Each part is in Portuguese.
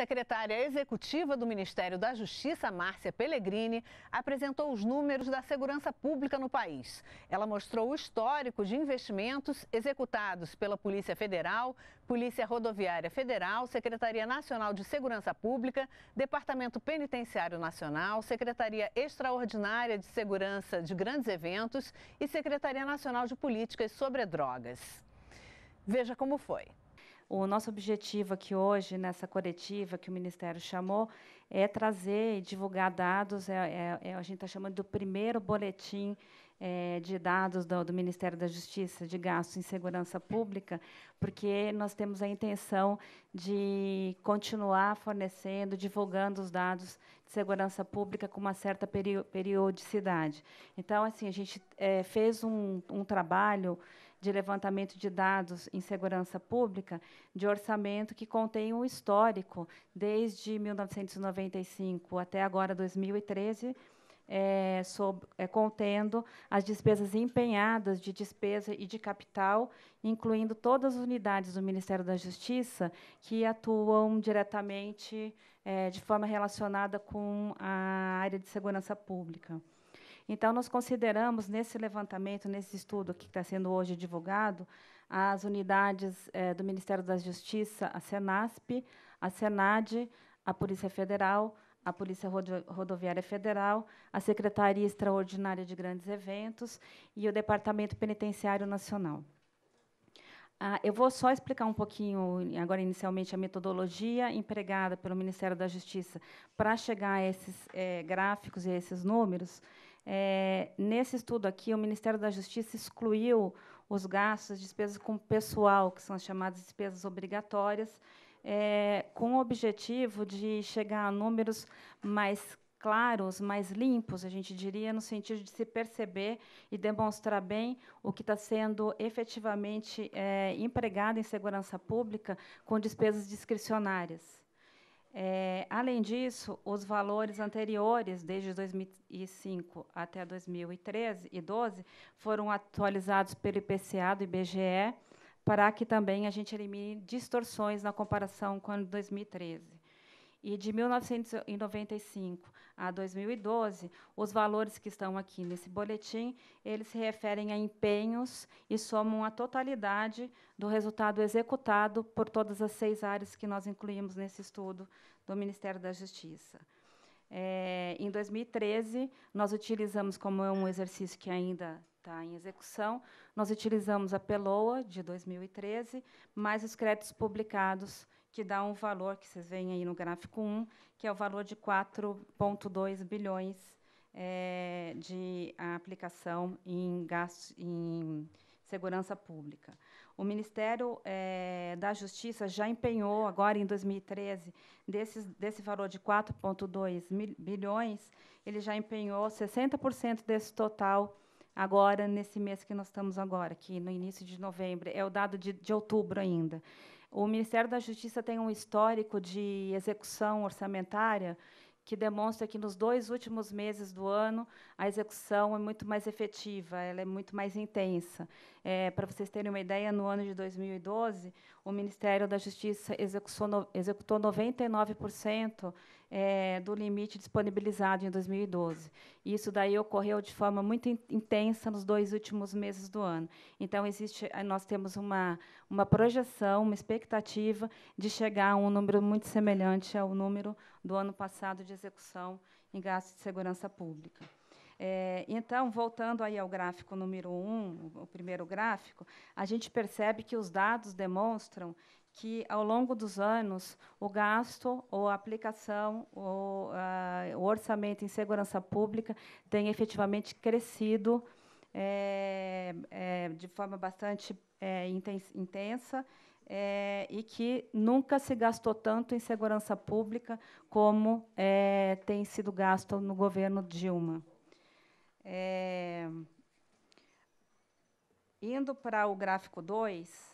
secretária executiva do Ministério da Justiça, Márcia Pellegrini, apresentou os números da segurança pública no país. Ela mostrou o histórico de investimentos executados pela Polícia Federal, Polícia Rodoviária Federal, Secretaria Nacional de Segurança Pública, Departamento Penitenciário Nacional, Secretaria Extraordinária de Segurança de Grandes Eventos e Secretaria Nacional de Políticas sobre Drogas. Veja como foi. O nosso objetivo aqui hoje, nessa coletiva que o Ministério chamou, é trazer e divulgar dados, é, é, é a gente está chamando do primeiro boletim é, de dados do, do, Ministério da Justiça de gastos em segurança pública, porque nós temos a intenção de continuar fornecendo, divulgando os dados de segurança pública com uma certa peri periodicidade. Então, assim, a gente é, fez um, um trabalho de levantamento de dados em segurança pública de orçamento que contém um histórico desde 1995 até agora 2013. É, sob, é, contendo as despesas empenhadas de despesa e de capital, incluindo todas as unidades do Ministério da Justiça que atuam diretamente é, de forma relacionada com a área de segurança pública. Então, nós consideramos nesse levantamento, nesse estudo que está sendo hoje divulgado, as unidades é, do Ministério da Justiça, a SENASP, a SENAD, a Polícia Federal, a Polícia Rodoviária Federal, a Secretaria Extraordinária de Grandes Eventos e o Departamento Penitenciário Nacional. Ah, eu vou só explicar um pouquinho, agora inicialmente, a metodologia empregada pelo Ministério da Justiça para chegar a esses é, gráficos e a esses números. É, nesse estudo aqui, o Ministério da Justiça excluiu os gastos, despesas com pessoal, que são as chamadas despesas obrigatórias, é, com o objetivo de chegar a números mais claros, mais limpos, a gente diria, no sentido de se perceber e demonstrar bem o que está sendo efetivamente é, empregado em segurança pública com despesas discricionárias. É, além disso, os valores anteriores, desde 2005 até 2013 e 12, foram atualizados pelo IPCA do IBGE para que também a gente elimine distorções na comparação com 2013. E de 1995 a 2012, os valores que estão aqui nesse boletim, eles se referem a empenhos e somam a totalidade do resultado executado por todas as seis áreas que nós incluímos nesse estudo do Ministério da Justiça. É, em 2013, nós utilizamos, como é um exercício que ainda está em execução, nós utilizamos a PELOA de 2013, mais os créditos publicados que dá um valor que vocês veem aí no gráfico 1, que é o valor de 4,2 bilhões é, de aplicação em, em segurança pública. O Ministério é, da Justiça já empenhou, agora em 2013, desses, desse valor de 4,2 bilhões, ele já empenhou 60% desse total agora, nesse mês que nós estamos agora, que no início de novembro, é o dado de, de outubro ainda. O Ministério da Justiça tem um histórico de execução orçamentária que demonstra que nos dois últimos meses do ano a execução é muito mais efetiva, ela é muito mais intensa. É, Para vocês terem uma ideia, no ano de 2012, o Ministério da Justiça executou, executou 99% é, do limite disponibilizado em 2012. Isso daí ocorreu de forma muito intensa nos dois últimos meses do ano. Então, existe, eh, nós temos uma, uma projeção, uma expectativa de chegar a um número muito semelhante ao número do ano passado de execução em gastos de segurança pública. É, então, voltando aí ao gráfico número 1, um, o primeiro gráfico, a gente percebe que os dados demonstram que, ao longo dos anos, o gasto ou a aplicação ou ah, o orçamento em segurança pública tem efetivamente crescido é, é, de forma bastante é, intensa e que nunca se gastou tanto em segurança pública como tem sido gasto no governo Dilma. indo para o gráfico 2,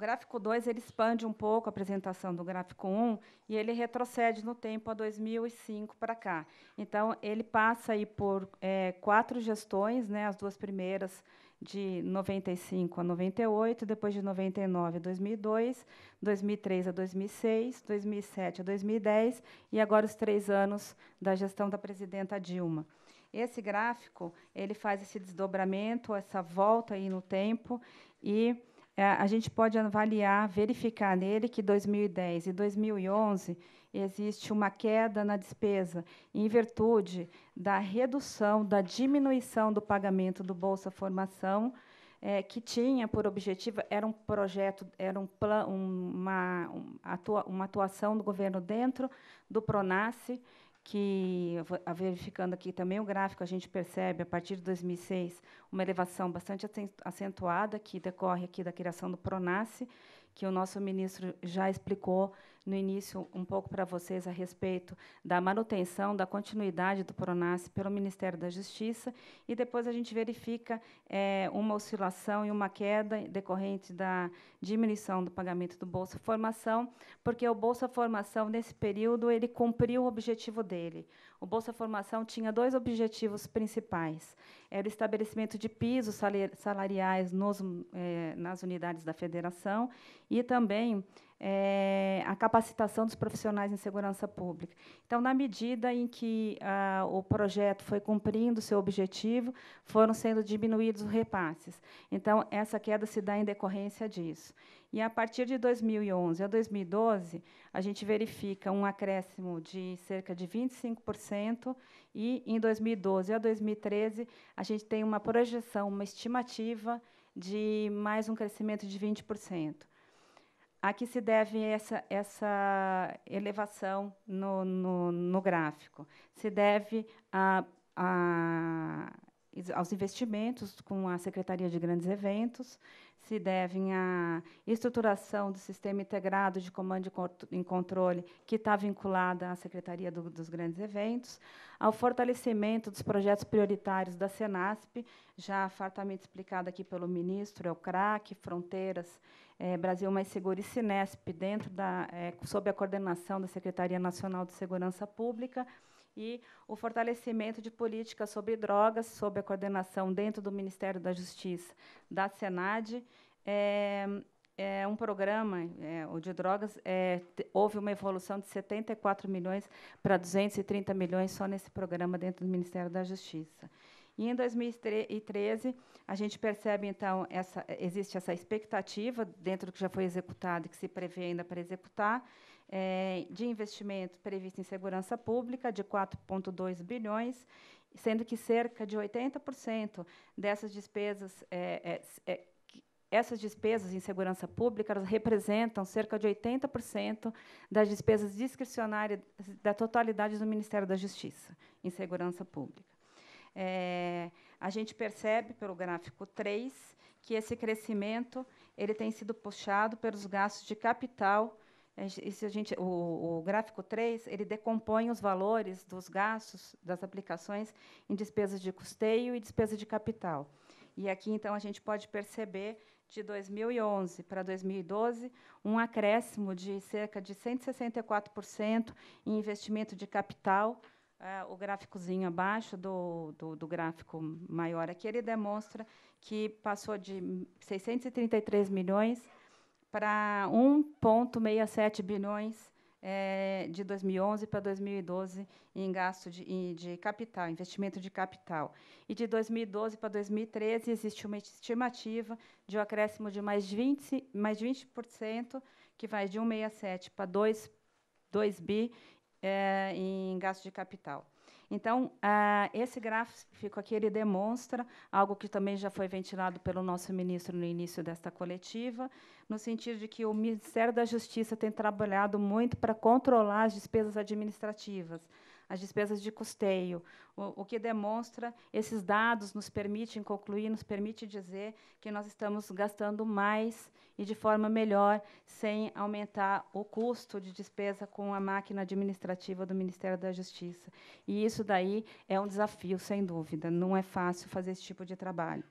o gráfico 2 ele expande um pouco a apresentação do gráfico 1 um, e ele retrocede no tempo a 2005 para cá. Então, ele passa aí por é, quatro gestões, né, as duas primeiras de 95 a 98, depois de 99 a 2002, 2003 a 2006, 2007 a 2010 e agora os três anos da gestão da presidenta Dilma. Esse gráfico ele faz esse desdobramento, essa volta aí no tempo e é, a gente pode avaliar, verificar nele que 2010 e 2011 existe uma queda na despesa em virtude da redução, da diminuição do pagamento do Bolsa Formação, é, que tinha por objetivo, era um projeto, era um plan, uma, uma atuação do governo dentro do PRONASSE, que, verificando aqui também o gráfico, a gente percebe, a partir de 2006, uma elevação bastante acentuada, que decorre aqui da criação do PRONASSE, que o nosso ministro já explicou no início um pouco para vocês a respeito da manutenção, da continuidade do Pronas pelo Ministério da Justiça, e depois a gente verifica é, uma oscilação e uma queda decorrente da diminuição do pagamento do Bolsa Formação, porque o Bolsa Formação, nesse período, ele cumpriu o objetivo dele. O Bolsa Formação tinha dois objetivos principais. Era o estabelecimento de pisos salariais nos, eh, nas unidades da federação e também é, a capacitação dos profissionais em segurança pública. Então, na medida em que ah, o projeto foi cumprindo seu objetivo, foram sendo diminuídos os repasses. Então, essa queda se dá em decorrência disso. E a partir de 2011 a 2012, a gente verifica um acréscimo de cerca de 25%, e em 2012 a 2013, a gente tem uma projeção, uma estimativa de mais um crescimento de 20% a que se deve essa, essa elevação no, no, no gráfico? Se deve a, a aos investimentos com a Secretaria de Grandes Eventos, se devem à estruturação do sistema integrado de comando e controle que está vinculada à Secretaria do, dos Grandes Eventos, ao fortalecimento dos projetos prioritários da Senasp, já fartamente explicado aqui pelo ministro, é o CRAC, Fronteiras, é, Brasil Mais Seguro e Sinesp, dentro da, é, sob a coordenação da Secretaria Nacional de Segurança Pública, e o fortalecimento de políticas sobre drogas, sob a coordenação dentro do Ministério da Justiça da Senad. É, é um programa, é, o de drogas, é, houve uma evolução de 74 milhões para 230 milhões só nesse programa dentro do Ministério da Justiça. E em 2013, a gente percebe, então, essa, existe essa expectativa dentro do que já foi executado e que se prevê ainda para executar, é, de investimento previsto em segurança pública de 4,2 bilhões, sendo que cerca de 80% dessas despesas é, é, essas despesas em segurança pública representam cerca de 80% das despesas discricionárias da totalidade do Ministério da Justiça em segurança pública. É, a gente percebe pelo gráfico 3 que esse crescimento ele tem sido puxado pelos gastos de capital esse a gente, o, o, gráfico 3 ele decompõe os valores dos gastos das aplicações em despesas de custeio e despesa de capital. E aqui, então, a gente pode perceber, de 2011 para 2012, um acréscimo de cerca de 164% em investimento de capital. É, o gráficozinho abaixo do, do, do gráfico maior aqui, ele demonstra que passou de 633 milhões para 1,67 bilhões é, de 2011 para 2012 em gasto de, de capital, investimento de capital. E de 2012 para 2013 existe uma estimativa de um acréscimo de mais 20%, mais 20% que vai de 1,67 para 2, 2 bi é, em gasto de capital. Então, ah, esse gráfico aqui ele demonstra algo que também já foi ventilado pelo nosso ministro no início desta coletiva, no sentido de que o Ministério da Justiça tem trabalhado muito para controlar as despesas administrativas as despesas de custeio. O, o que demonstra, esses dados nos permitem concluir, nos permite dizer que nós estamos gastando mais e de forma melhor, sem aumentar o custo de despesa com a máquina administrativa do Ministério da Justiça. E isso daí é um desafio, sem dúvida. Não é fácil fazer esse tipo de trabalho.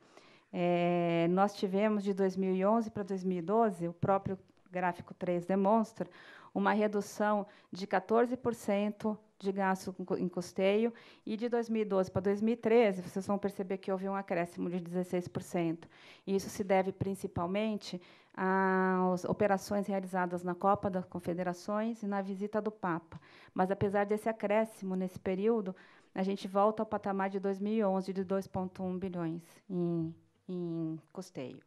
É, nós tivemos de 2011 para 2012, o próprio gráfico 3 demonstra, uma redução de 14% de gasto em custeio, e de 2012 para 2013, vocês vão perceber que houve um acréscimo de 16%. E isso se deve principalmente às operações realizadas na Copa das Confederações e na visita do Papa. Mas, apesar desse acréscimo nesse período, a gente volta ao patamar de 2011, de 2,1 bilhões em, em custeio.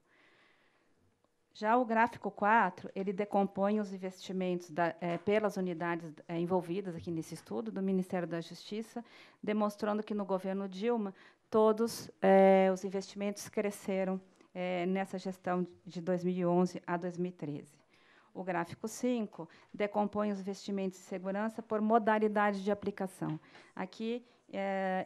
Já o gráfico 4, ele decompõe os investimentos da, eh, pelas unidades eh, envolvidas aqui nesse estudo do Ministério da Justiça, demonstrando que no governo Dilma todos eh, os investimentos cresceram nessa gestão de 2011 a 2013. O gráfico 5 decompõe os investimentos de segurança por modalidade de aplicação. Aqui,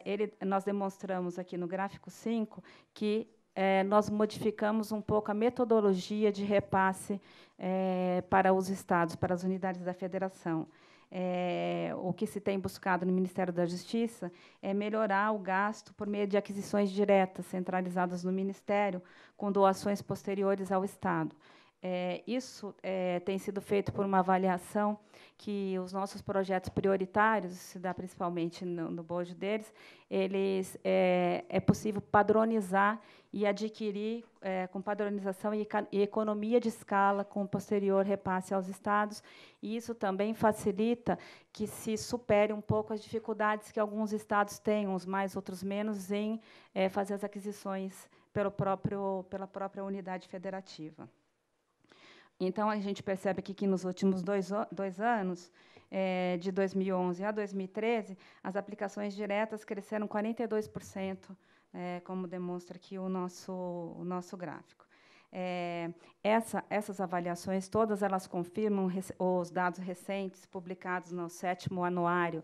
ele, nós demonstramos aqui no gráfico 5 que é, nós modificamos um pouco a metodologia de repasse é, para os estados, para as unidades da federação. É, o que se tem buscado no Ministério da Justiça é melhorar o gasto por meio de aquisições diretas centralizadas no Ministério, com doações posteriores ao Estado. É, isso é, tem sido feito por uma avaliação que os nossos projetos prioritários, se dá principalmente no, no bojo deles, eles é, é possível padronizar e adquirir é, com padronização e, e, economia de escala com posterior repasse aos estados. E isso também facilita que se supere um pouco as dificuldades que alguns estados têm, uns mais, outros menos, em é, fazer as aquisições pelo próprio, pela própria unidade federativa. Então, a gente percebe aqui que nos últimos dois, dois anos, é, de 2011 a 2013, as aplicações diretas cresceram 42%, é, como demonstra aqui o nosso, o nosso gráfico. É, essa, essas avaliações, todas elas confirmam os dados recentes publicados no sétimo anuário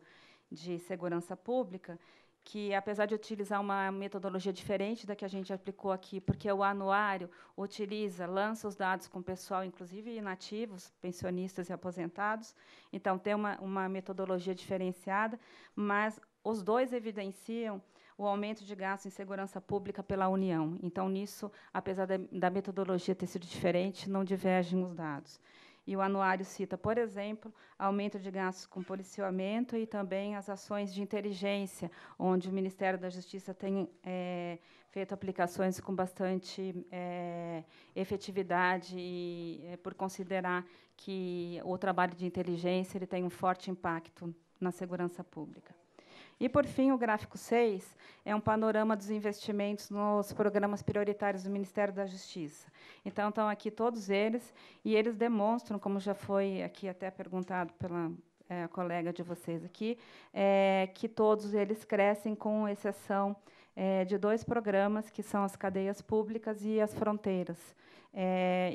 de segurança pública, que, apesar de utilizar uma metodologia diferente da que a gente aplicou aqui, porque o anuário utiliza, lança os dados com o pessoal, inclusive nativos, pensionistas e aposentados, então tem uma, uma metodologia diferenciada, mas os dois evidenciam o aumento de gasto em segurança pública pela União. Então, nisso, apesar da, da metodologia ter sido diferente, não divergem os dados. E o anuário cita, por exemplo, aumento de gastos com policiamento e também as ações de inteligência, onde o Ministério da Justiça tem é, feito aplicações com bastante é, efetividade, e, é, por considerar que o trabalho de inteligência ele tem um forte impacto na segurança pública. E, por fim, o gráfico 6 é um panorama dos investimentos nos programas prioritários do Ministério da Justiça. Então, estão aqui todos eles, e eles demonstram, como já foi aqui até perguntado pela é, colega de vocês aqui, é, que todos eles crescem, com exceção é, de dois programas, que são as cadeias públicas e as fronteiras.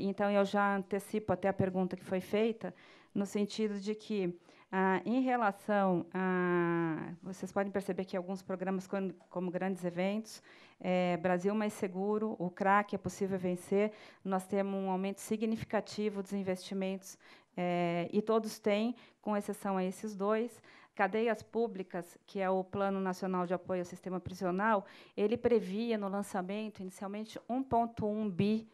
então, eu já antecipo até a pergunta que foi feita, no sentido de que ah, em relação a. Vocês podem perceber que alguns programas, como, como grandes eventos, é, Brasil Mais Seguro, o CRAC é possível vencer, nós temos um aumento significativo dos investimentos, é, e todos têm, com exceção a esses dois. Cadeias Públicas, que é o Plano Nacional de Apoio ao Sistema Prisional, ele previa no lançamento, inicialmente, 1,1 bi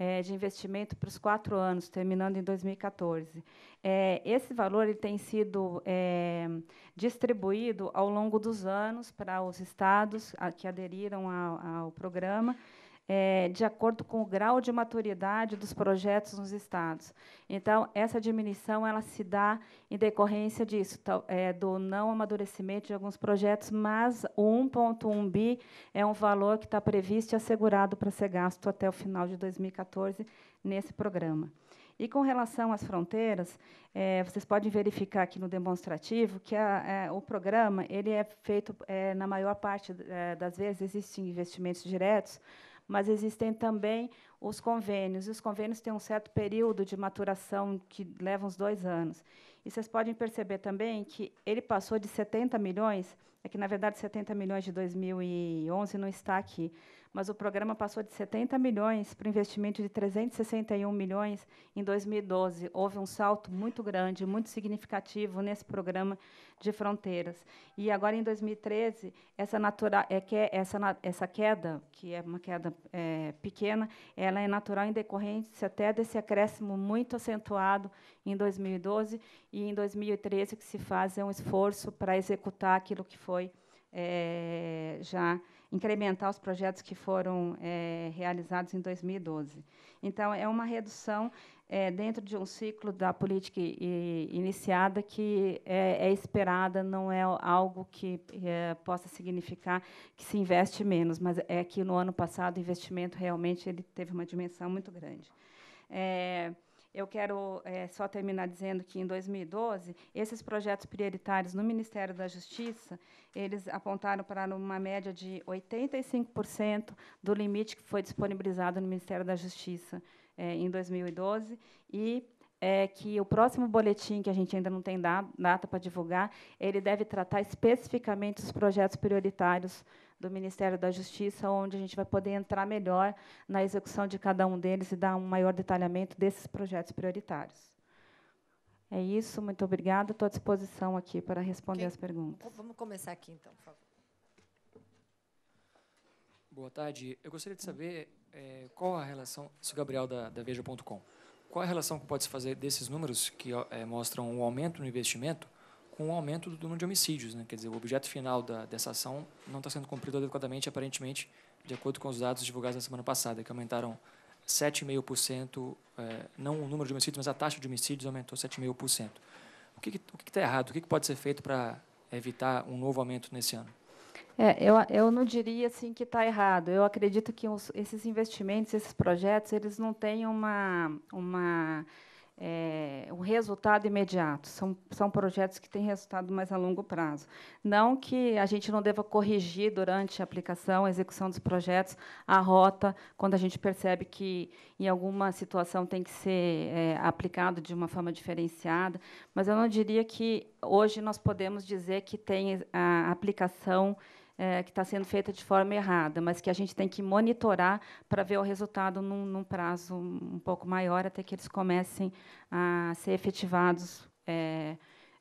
é, de investimento para os quatro anos, terminando em 2014. É, esse valor ele tem sido é, distribuído ao longo dos anos para os estados a, que aderiram ao, ao programa é, de acordo com o grau de maturidade dos projetos nos estados. Então, essa diminuição ela se dá em decorrência disso, é, do não amadurecimento de alguns projetos, mas o 1,1 bi é um valor que está previsto e assegurado para ser gasto até o final de 2014 nesse programa. E com relação às fronteiras, é, vocês podem verificar aqui no demonstrativo que a, é, o programa ele é feito, é, na maior parte é, das vezes, existem investimentos diretos, mas existem também os convênios. E os convênios têm um certo período de maturação que leva uns dois anos. E vocês podem perceber também que ele passou de 70 milhões é que, na verdade, 70 milhões de 2011 não está aqui, mas o programa passou de 70 milhões para investimento de 361 milhões em 2012. Houve um salto muito grande, muito significativo nesse programa de fronteiras. E agora, em 2013, essa, natural é que, é essa, essa queda, que é uma queda é, pequena, ela é natural em decorrência até desse acréscimo muito acentuado em 2012 e em 2013 o que se faz é um esforço para executar aquilo que foi foi é, já incrementar os projetos que foram é, realizados em 2012. Então, é uma redução é, dentro de um ciclo da política iniciada que é, é, esperada, não é algo que possa significar que se investe menos, mas é que no ano passado o investimento realmente ele teve uma dimensão muito grande. Eu quero é, só terminar dizendo que, em 2012, esses projetos prioritários no Ministério da Justiça, eles apontaram para uma média de 85% do limite que foi disponibilizado no Ministério da Justiça é, em 2012 e é que o próximo boletim, que a gente ainda não tem data para divulgar, ele deve tratar especificamente os projetos prioritários do Ministério da Justiça, onde a gente vai poder entrar melhor na execução de cada um deles e dar um maior detalhamento desses projetos prioritários. É isso, muito obrigada. Estou à disposição aqui para responder okay. as perguntas. Vamos começar aqui, então, por favor. Boa tarde. Eu gostaria de saber é, qual a relação, isso Gabriel da, da Veja.com, qual a relação que pode se fazer desses números que é, mostram um aumento no investimento com o aumento do número de homicídios. Né? Quer dizer, o objeto final da, dessa ação não está sendo cumprido adequadamente, aparentemente, de acordo com os dados divulgados na semana passada, que aumentaram 7,5%, é, não o número de homicídios, mas a taxa de homicídios aumentou 7,5%. O que está errado? O que, que pode ser feito para evitar um novo aumento nesse ano? É, eu, eu não diria assim que está errado. Eu acredito que os, esses investimentos, esses projetos, eles não têm uma, uma é, um resultado imediato. São, são projetos que têm resultado mais a longo prazo. Não que a gente não deva corrigir durante a aplicação, a execução dos projetos, a rota, quando a gente percebe que em alguma situação tem que ser é, aplicado de uma forma diferenciada. Mas eu não diria que hoje nós podemos dizer que tem a aplicação é, que está sendo feita de forma errada, mas que a gente tem que monitorar para ver o resultado num, num, prazo um pouco maior, até que eles comecem a ser efetivados. É,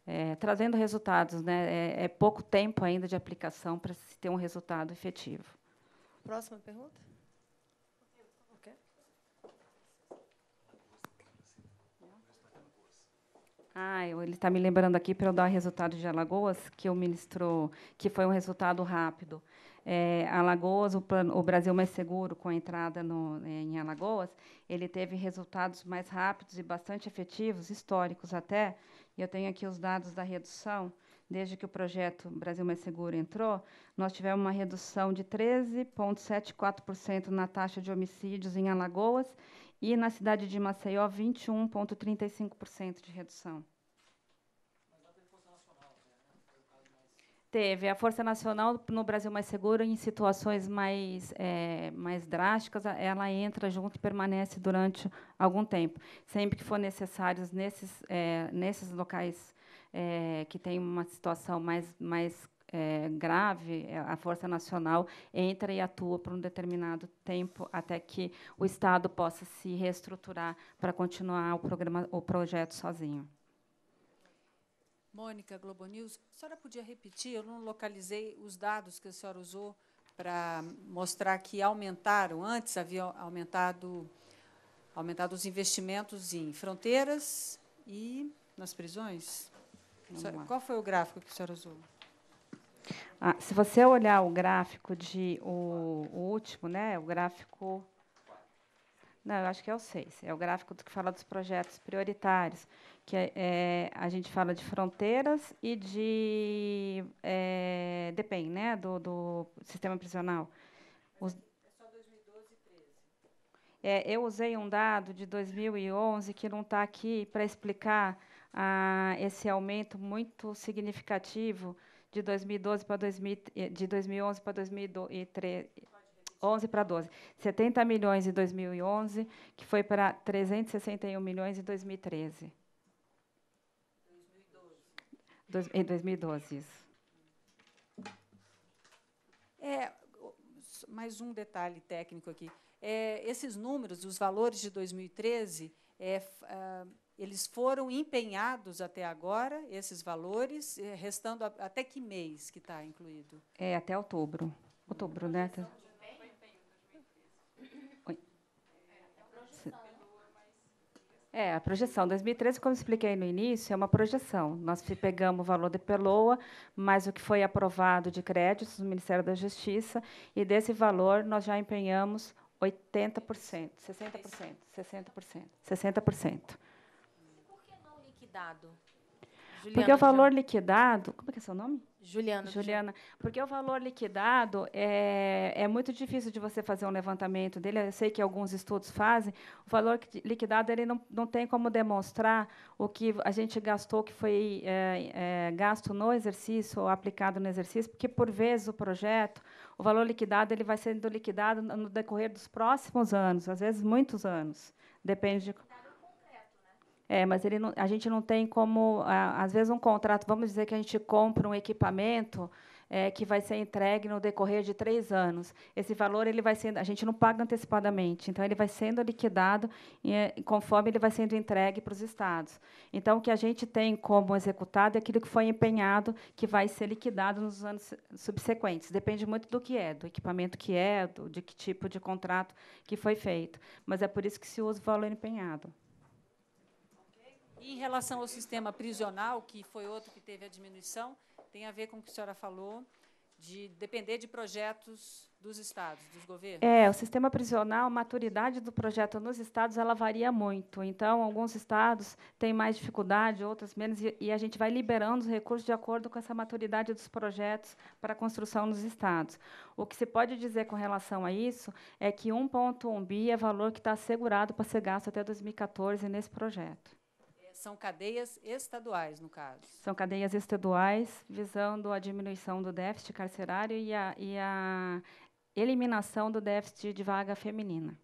é, trazendo resultados, né? É, é pouco tempo ainda de aplicação para se ter um resultado efetivo. Próxima pergunta. Ah, ele está me lembrando aqui para eu dar o resultado de Alagoas, que eu ministrou, que foi um resultado rápido. É, Alagoas, o, plano, o, Brasil Mais Seguro, com a entrada no, é, em Alagoas, ele teve resultados mais rápidos e bastante efetivos, históricos até. E eu tenho aqui os dados da redução. Desde que o projeto Brasil Mais Seguro entrou, nós tivemos uma redução de 13,74% na taxa de homicídios em Alagoas e na cidade de Maceió, 21,35% de redução. Teve. A Força Nacional no Brasil Mais Seguro, em situações mais, é, mais drásticas, ela entra junto e permanece durante algum tempo, sempre que for necessário nesses, é, nesses locais é, que tem uma situação mais, mais é, grave, eh, a Força Nacional entra e atua por um determinado tempo até que o Estado possa se reestruturar para continuar o, programa, o projeto sozinho. Mônica, Globo News, a senhora podia repetir? Eu não localizei os dados que a senhora usou para mostrar que aumentaram. Antes havia aumentado, aumentado os investimentos em fronteiras e nas prisões. Qual foi o gráfico que a senhora usou? Ah, se você olhar o gráfico de o, o último, né, o gráfico não, eu acho que é o 6. É o gráfico que fala dos projetos prioritários, que é, é a gente fala de fronteiras e de é, DPEM, né, do, do sistema prisional. Os, é, eu usei um dado de 2011 que não está aqui para explicar ah, esse aumento muito significativo de 2012 para 2000, de 2011 para 2013. 11 para 12. 70 milhões em 2011, que foi para 361 milhões em 2013. 2012. em 2012, isso. É, mais um detalhe técnico aqui. É, esses números, os valores de 2013, é, ah, eles foram empenhados até agora, esses valores, eh, restando a, até que mês que está incluído? É, até outubro. Outubro, né? É, a projeção. 2013, é, como expliquei no início, é uma projeção. Nós pegamos o valor de Peloa, mais o que foi aprovado de créditos do Ministério da Justiça, e desse valor nós já empenhamos 80%, 60%, 60%, 60% liquidado. Juliana, porque o valor liquidado. Como é que é seu nome? Juliana. Juliana. Porque o valor liquidado é, é muito difícil de você fazer um levantamento dele. Eu sei que alguns estudos fazem. O valor liquidado ele não, não tem como demonstrar o que a gente gastou, que foi é, é, gasto no exercício ou aplicado no exercício, porque, por vezes, o projeto, o valor liquidado ele vai sendo liquidado no decorrer dos próximos anos, às vezes muitos anos. Depende de é, mas ele não, a gente não tem como, às vezes, um contrato, vamos dizer que a gente compra um equipamento é, que vai ser entregue no decorrer de três anos. Esse valor ele vai sendo, a gente não paga antecipadamente, então ele vai sendo liquidado e, é, conforme ele vai sendo entregue para os estados. Então, o que a gente tem como executado é aquilo que foi empenhado, que vai ser liquidado nos anos subsequentes. Depende muito do que é, do equipamento que é, do, de que tipo de contrato que foi feito. Mas é por isso que se usa o valor empenhado. E em relação ao sistema prisional, que foi outro que teve a diminuição, tem a ver com o que a senhora falou, de depender de projetos dos estados, dos governos? É, o sistema prisional, a maturidade do projeto nos estados, ela varia muito. Então, alguns estados têm mais dificuldade, outros menos, e a gente vai liberando os recursos de acordo com essa maturidade dos projetos para a construção nos estados. O que se pode dizer com relação a isso é que 1,1 bi é valor que está assegurado para ser gasto até 2014 nesse projeto são cadeias estaduais, no caso. São cadeias estaduais visando a diminuição do déficit carcerário e a, e a eliminação do déficit de vaga feminina.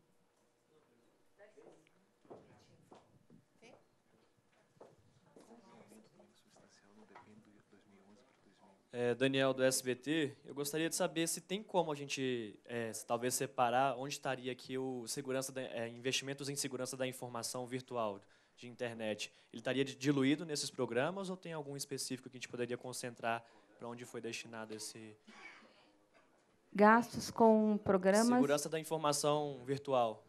É, Daniel, do SBT, eu gostaria de saber se tem como a gente é, talvez separar onde estaria aqui o segurança da, é, investimentos em segurança da informação virtual de internet, ele estaria diluído nesses programas ou tem algum específico que a gente poderia concentrar para onde foi destinado esse gastos com programas segurança da informação virtual?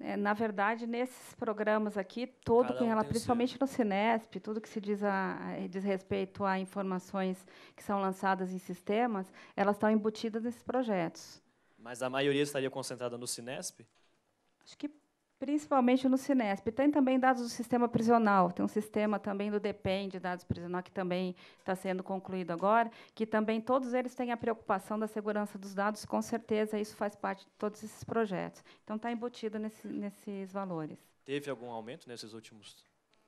É, na verdade, nesses programas aqui, todo ela, principalmente no Cinesp, tudo que se diz a, diz respeito a informações que são lançadas em sistemas, elas estão embutidas nesses projetos. Mas a maioria estaria concentrada no Cinesp? Acho que Principalmente no Sinesp. Tem também dados do sistema prisional, tem um sistema também do Depende, dados prisional, que também está sendo concluído agora, que também todos eles têm a preocupação da segurança dos dados, com certeza isso faz parte de todos esses projetos. Então está embutido nesse, nesses valores. Teve algum aumento nesses últimos.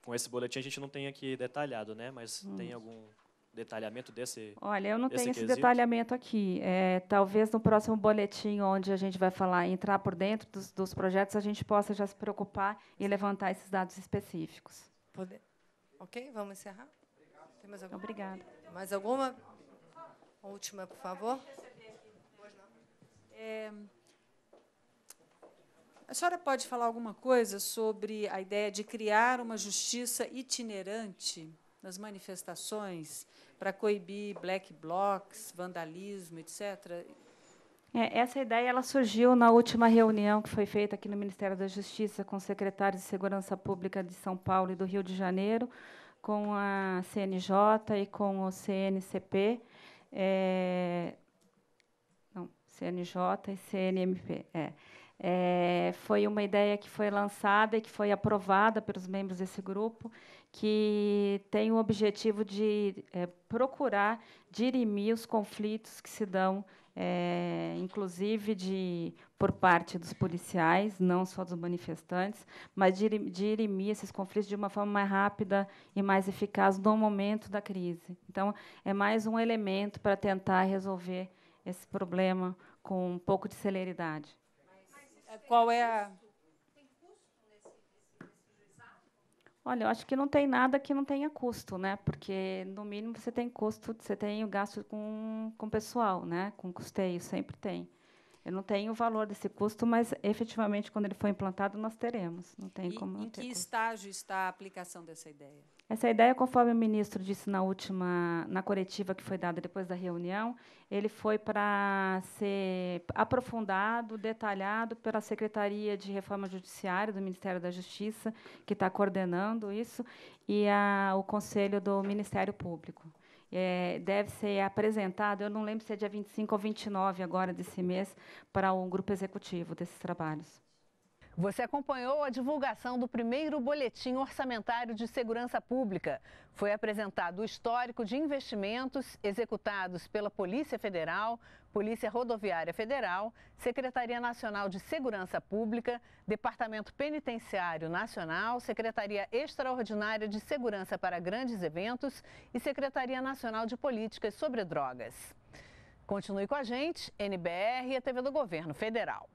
Com esse boletim a gente não tem aqui detalhado, né? mas hum. tem algum detalhamento desse Olha, eu não tenho quesito. esse detalhamento aqui. É, talvez no próximo boletim, onde a gente vai falar entrar por dentro dos, dos projetos, a gente possa já se preocupar e levantar esses dados específicos. Pode... Ok, vamos encerrar? Tem mais alguma? Obrigada. Mais alguma? Última, por favor. É, a senhora pode falar alguma coisa sobre a ideia de criar uma justiça itinerante? nas manifestações para coibir black blocs, vandalismo, etc. É, essa ideia ela surgiu na última reunião que foi feita aqui no Ministério da Justiça com secretários de Segurança Pública de São Paulo e do Rio de Janeiro, com a CNJ e com o CNCP, é, não, CNJ e CNMP. É. É, foi uma ideia que foi lançada e que foi aprovada pelos membros desse grupo, que tem o objetivo de é, procurar dirimir os conflitos que se dão, é, inclusive de, por parte dos policiais, não só dos manifestantes, mas dirimir esses conflitos de uma forma mais rápida e mais eficaz no momento da crise. Então, é mais um elemento para tentar resolver esse problema com um pouco de celeridade. É, qual é a. Olha, eu acho que não tem nada que não tenha custo, né? Porque no mínimo você tem custo, você tem o gasto com, com pessoal, né? Com custeio, sempre tem. Eu não tenho o valor desse custo, mas efetivamente quando ele for implantado nós teremos. Não tem e como. Não em que custo. estágio está a aplicação dessa ideia? Essa ideia, conforme o ministro disse na última, na coletiva que foi dada depois da reunião, ele foi para ser aprofundado, detalhado pela Secretaria de Reforma Judiciária do Ministério da Justiça, que está coordenando isso, e a, o Conselho do Ministério Público é, deve ser apresentado, eu não lembro se é dia 25 ou 29 agora desse mês, para o grupo executivo desses trabalhos. Você acompanhou a divulgação do primeiro boletim orçamentário de segurança pública. Foi apresentado o histórico de investimentos executados pela Polícia Federal, Polícia Rodoviária Federal, Secretaria Nacional de Segurança Pública, Departamento Penitenciário Nacional, Secretaria Extraordinária de Segurança para Grandes Eventos e Secretaria Nacional de Políticas sobre Drogas. Continue com a gente, NBR e a TV do Governo Federal.